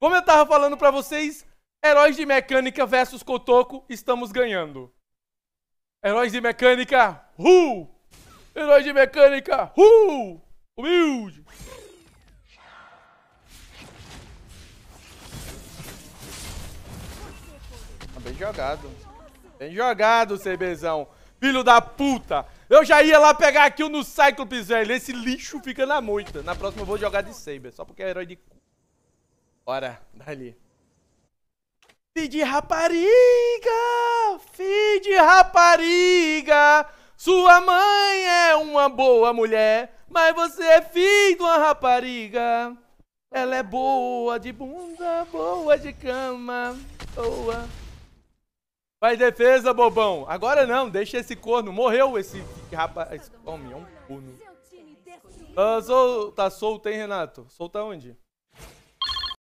Como eu tava falando para vocês, heróis de mecânica versus Kotoko, estamos ganhando. Heróis de mecânica, ru! Heróis de mecânica, ru! Humilde! Tá bem jogado. Bem jogado, CBzão. Filho da puta. Eu já ia lá pegar o no Cyclops, velho. Esse lixo fica na moita. Na próxima eu vou jogar de Saber, só porque é herói de cu. Bora, dali. Filho rapariga, Feed rapariga, sua mãe é uma boa mulher, mas você é filho de uma rapariga. Ela é boa de bunda, boa de cama, boa. Faz defesa, bobão. Agora não, deixa esse corno. Morreu esse rapaz. Esse homem é um corno. Ah, sol... Tá solto, hein, Renato? Solta onde?